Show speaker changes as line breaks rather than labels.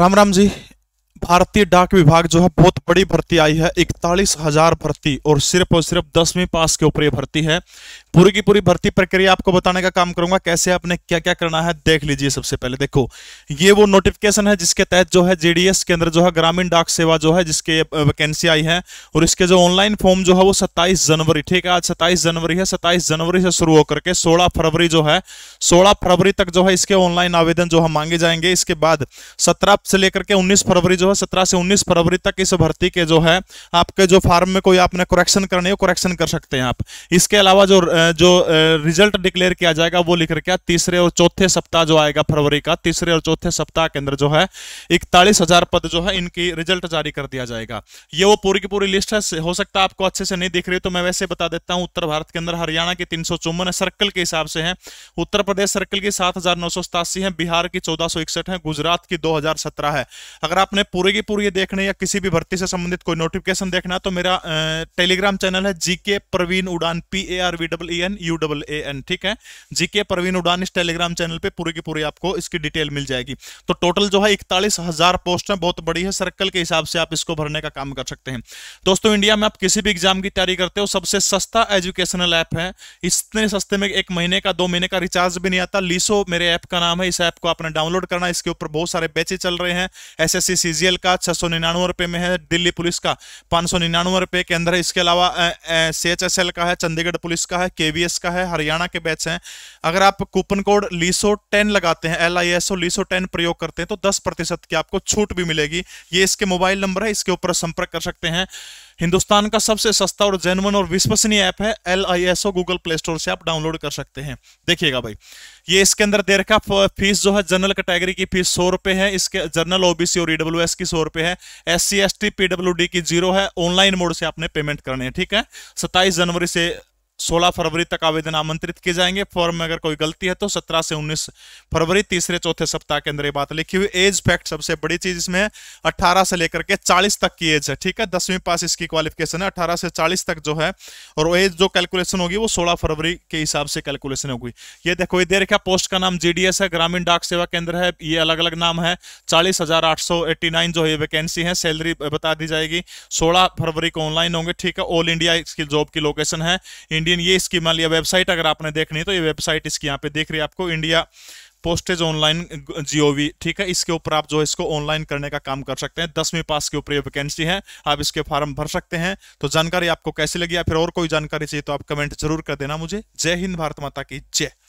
राम राम जी भारतीय डाक विभाग जो है बहुत बड़ी भर्ती आई है इकतालीस हजार भर्ती और सिर्फ और सिर्फ दसवीं पास के ऊपर ये भर्ती है पूरी की पूरी भर्ती प्रक्रिया आपको बताने का काम करूंगा कैसे आपने क्या क्या करना है देख लीजिए सबसे पहले देखो ये वो नोटिफिकेशन है जिसके तहत जो है जेडीएस के अंदर जो है ग्रामीण डाक सेवा जो है जिसके वैकेंसी आई है और इसके जो ऑनलाइन फॉर्म जो है वो सत्ताईस जनवरी ठीक है आज सत्ताईस जनवरी है सत्ताईस जनवरी से शुरू होकर के सोलह फरवरी जो है सोलह फरवरी तक जो है इसके ऑनलाइन आवेदन जो है मांगे जाएंगे इसके बाद सत्रह से लेकर के उन्नीस फरवरी जो है सत्रह से उन्नीस फरवरी तक इस भर्ती के जो है आपके जो फार्म में कोई आपने करेक्शन करनी हो कर सकते हैं आप इसके अलावा जो जो रिजल्ट डिक्लेयर किया जाएगा वो लिख रखा तीसरे और चौथे सप्ताह जो आएगा फरवरी का तीसरे और चौथे सप्ताह के अंदर जो है इकतालीस हजार पद जो है इनकी रिजल्ट जारी कर दिया जाएगा ये वो पूरी की पूरी लिस्ट है हो सकता है आपको अच्छे से नहीं दिख रही तो मैं वैसे बता देता हूँ उत्तर भारत के अंदर हरियाणा के तीन सौ सर्कल के हिसाब से है उत्तर प्रदेश सर्कल की सात है बिहार की चौदह है गुजरात की दो है अगर आपने पूरी की पूरी देखने या किसी भी भर्ती से संबंधित कोई नोटिफिकेशन देखना तो मेरा टेलीग्राम चैनल है GK Praveen Udaan P A R V double E N U double A N ठीक है जीके प्रवीण उड़ान इस टेलीग्राम चैनल पे पूरी की पूरी आपको इसकी डिटेल मिल जाएगी तो टोटल जो है इकतालीस हजार पोस्ट है बहुत बड़ी है सर्कल के हिसाब से आप इसको भरने का काम कर सकते हैं दोस्तों इंडिया में आप किसी भी एग्जाम की तैयारी करते हो सबसे सस्ता एजुकेशनल ऐप है इतने सस्ते में एक महीने का दो महीने का रिचार्ज भी नहीं आता लीसो मेरे ऐप का नाम है इस ऐप को आपने डाउनलोड करना इसके ऊपर बहुत सारे बैचेज चल रहे हैं एस एस सी का छह सौ रुपए में है दिल्ली पुलिस का पांच सौ रुपए के अंदर इसके अलावा सी का है चंडीगढ़ पुलिस का है केवीएस का है हरियाणा के बैच हैं अगर आप कूपन कोड लीसो टेन लगाते हैं L I S O Liso ten प्रयोग करते हैं तो दस प्रतिशत की आपको छूट भी मिलेगी ये इसके मोबाइल नंबर है इसके ऊपर संपर्क कर सकते हैं हिंदुस्तान का सबसे सस्ता और जेनवन और विश्वसनीय ऐप है L I S O Google Play Store से आप डाउनलोड कर सकते हैं देखिएगा भाई ये इसके अंदर देर का फीस जो है जनरल कैटेगरी की फीस सौ रुपए है इसके जनरल ओबीसी और ईडब्ल्यू e एस की सौ रुपए है S C S T PW D की जीरो है ऑनलाइन मोड से आपने पेमेंट करने है ठीक है सत्ताईस जनवरी से 16 फरवरी तक आवेदन आमंत्रित किए जाएंगे फॉर्म में अगर कोई गलती है तो 17 से 19 फरवरी तीसरे चौथे सप्ताह के अंदर ये बात लिखी हुई एज फैक्ट सबसे बड़ी चीज इसमें है 18 से लेकर के 40 तक की एज है ठीक है दसवीं पास इसकी क्वालिफिकेशन है 18 से 40 तक जो है और एज जो कैलकुलेशन होगी वो सोलह फरवरी के हिसाब से कैलकुलेशन होगी ये देखो ये दे रखा पोस्ट का नाम जीडीएस है ग्रामीण डाक सेवा केंद्र है ये अलग अलग नाम है चालीस जो है वैकेंसी है सैलरी बता दी जाएगी सोलह फरवरी को ऑनलाइन होंगे ठीक है ऑल इंडिया इसकी जॉब की लोकेशन है इंडिया इंडियन ये इसकी मान लिया वेबसाइट अगर आपने देखनी है तो ये वेबसाइट इसकी यहाँ पे देख रही है आपको इंडिया पोस्टेज ऑनलाइन जीओवी ठीक है इसके ऊपर आप जो है इसको ऑनलाइन करने का काम कर सकते हैं दसवीं पास के ऊपर ये वैकेंसी है आप इसके फॉर्म भर सकते हैं तो जानकारी आपको कैसी लगी या फिर और कोई जानकारी चाहिए तो आप कमेंट जरूर कर देना मुझे जय हिंद भारत माता की जय